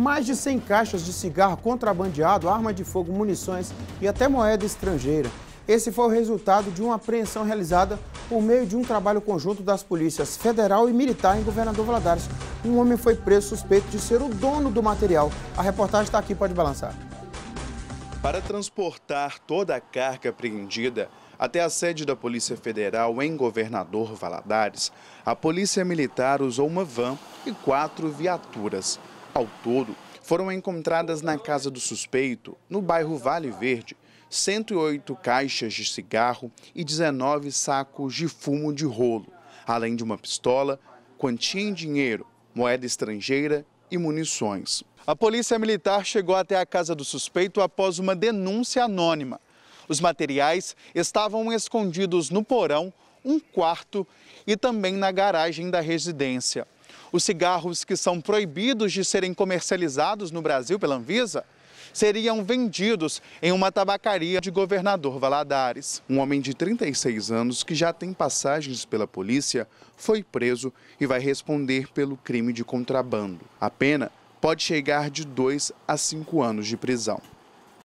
mais de 100 caixas de cigarro contrabandeado, arma de fogo, munições e até moeda estrangeira. Esse foi o resultado de uma apreensão realizada por meio de um trabalho conjunto das polícias federal e militar em Governador Valadares. Um homem foi preso suspeito de ser o dono do material. A reportagem está aqui, pode balançar. Para transportar toda a carga apreendida até a sede da Polícia Federal em Governador Valadares, a Polícia Militar usou uma van e quatro viaturas. Ao todo, foram encontradas na casa do suspeito, no bairro Vale Verde, 108 caixas de cigarro e 19 sacos de fumo de rolo, além de uma pistola, quantia em dinheiro, moeda estrangeira e munições. A polícia militar chegou até a casa do suspeito após uma denúncia anônima. Os materiais estavam escondidos no porão, um quarto e também na garagem da residência. Os cigarros que são proibidos de serem comercializados no Brasil pela Anvisa seriam vendidos em uma tabacaria de governador Valadares. Um homem de 36 anos, que já tem passagens pela polícia, foi preso e vai responder pelo crime de contrabando. A pena pode chegar de 2 a 5 anos de prisão.